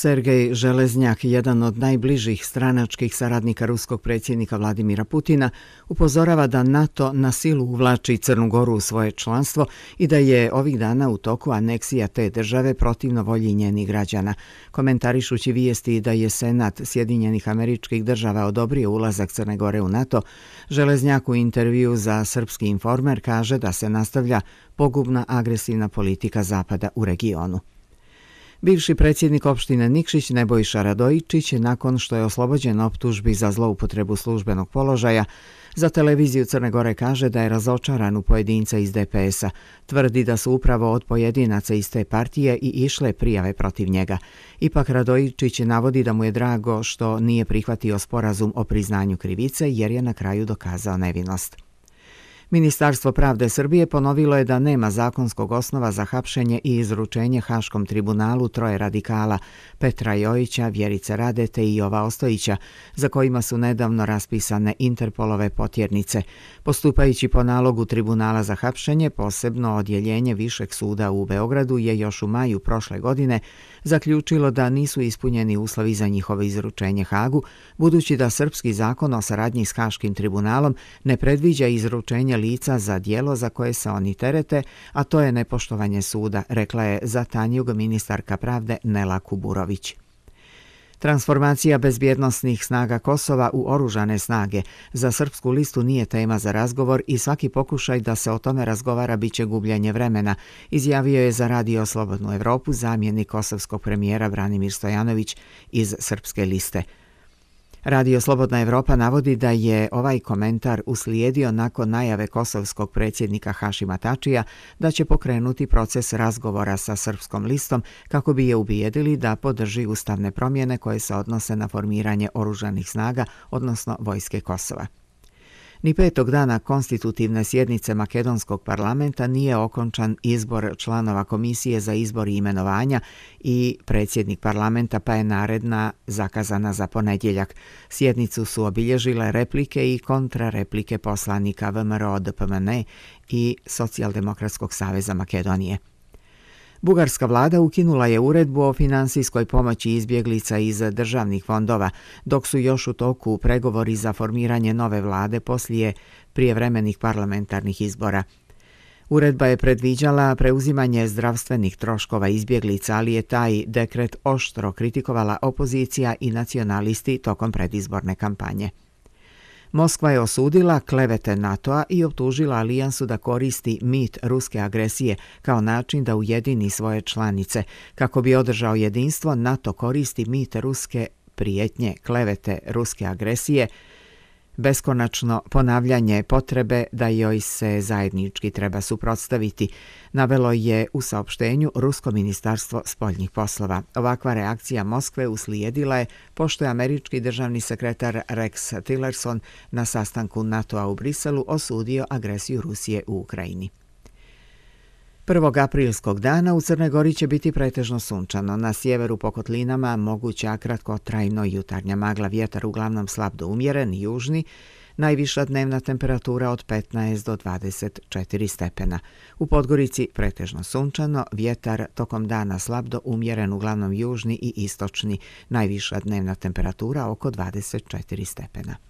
Sergej Železnjak, jedan od najbližih stranačkih saradnika ruskog predsjednika Vladimira Putina, upozorava da NATO na silu uvlači Crnu Goru u svoje članstvo i da je ovih dana u toku aneksija te države protivno volji njenih građana. Komentarišući vijesti da je Senat Sjedinjenih američkih država odobrio ulazak Crne Gore u NATO, Železnjak u intervju za Srpski informer kaže da se nastavlja pogubna agresivna politika Zapada u regionu. Bivši predsjednik opštine Nikšić Nebojša Radojičić nakon što je oslobođen optužbi za zloupotrebu službenog položaja, za televiziju Crne Gore kaže da je razočaran u pojedinca iz DPS-a. Tvrdi da su upravo od pojedinaca iz te partije i išle prijave protiv njega. Ipak Radojičić navodi da mu je drago što nije prihvatio sporazum o priznanju krivice jer je na kraju dokazao nevinost. Ministarstvo pravde Srbije ponovilo je da nema zakonskog osnova za hapšenje i izručenje Haškom tribunalu troje radikala Petra Jojića, Vjerice Radete i Jova Ostojića, za kojima su nedavno raspisane Interpolove potjernice. Postupajući po nalogu tribunala za hapšenje, posebno odjeljenje Višeg suda u Beogradu je još u maju prošle godine zaključilo da nisu ispunjeni uslovi za njihovo izručenje Hagu, budući da Srpski zakon o saradnji s Haškim tribunalom ne predviđa izručenje lica za dijelo za koje se oni terete, a to je nepoštovanje suda, rekla je za Tanjug ministarka pravde Nela Kuburović. Transformacija bezbjednostnih snaga Kosova u oružane snage za srpsku listu nije tema za razgovor i svaki pokušaj da se o tome razgovara biće gubljenje vremena, izjavio je za Radio Slobodnu Evropu zamjenik kosovskog premijera Branimir Stojanović iz srpske liste. Radio Slobodna Evropa navodi da je ovaj komentar uslijedio nakon najave kosovskog predsjednika Hašima Tačija da će pokrenuti proces razgovora sa Srpskom listom kako bi je ubijedili da podrži ustavne promjene koje se odnose na formiranje oružanih snaga, odnosno Vojske Kosova. Ni petog dana konstitutivne sjednice Makedonskog parlamenta nije okončan izbor članova Komisije za izbor i imenovanja i predsjednik parlamenta pa je naredna zakazana za ponedjeljak. Sjednicu su obilježile replike i kontrareplike poslanika VMRO DPMN i Socijaldemokratskog saveza Makedonije. Bugarska vlada ukinula je uredbu o finansijskoj pomoći izbjeglica iz državnih fondova, dok su još u toku pregovori za formiranje nove vlade poslije prijevremenih parlamentarnih izbora. Uredba je predviđala preuzimanje zdravstvenih troškova izbjeglica, ali je taj dekret oštro kritikovala opozicija i nacionalisti tokom predizborne kampanje. Moskva je osudila klevete NATO-a i optužila alijansu da koristi mit ruske agresije kao način da ujedini svoje članice. Kako bi održao jedinstvo, NATO koristi mit ruske prijetnje klevete ruske agresije, beskonačno ponavljanje potrebe da joj se zajednički treba suprotstaviti, navelo je u saopštenju Rusko ministarstvo spoljnih poslova. Ovakva reakcija Moskve uslijedila je pošto je američki državni sekretar Rex Tillerson na sastanku NATO-a u Briselu osudio agresiju Rusije u Ukrajini. 1. aprilskog dana u Crnoj Gori će biti pretežno sunčano. Na sjeveru po kotlinama moguća kratko trajno jutarnja magla vjetar, uglavnom slab do umjeren, južni, najviša dnevna temperatura od 15 do 24 stepena. U Podgorici pretežno sunčano, vjetar tokom dana slab do umjeren, uglavnom južni i istočni, najviša dnevna temperatura oko 24 stepena.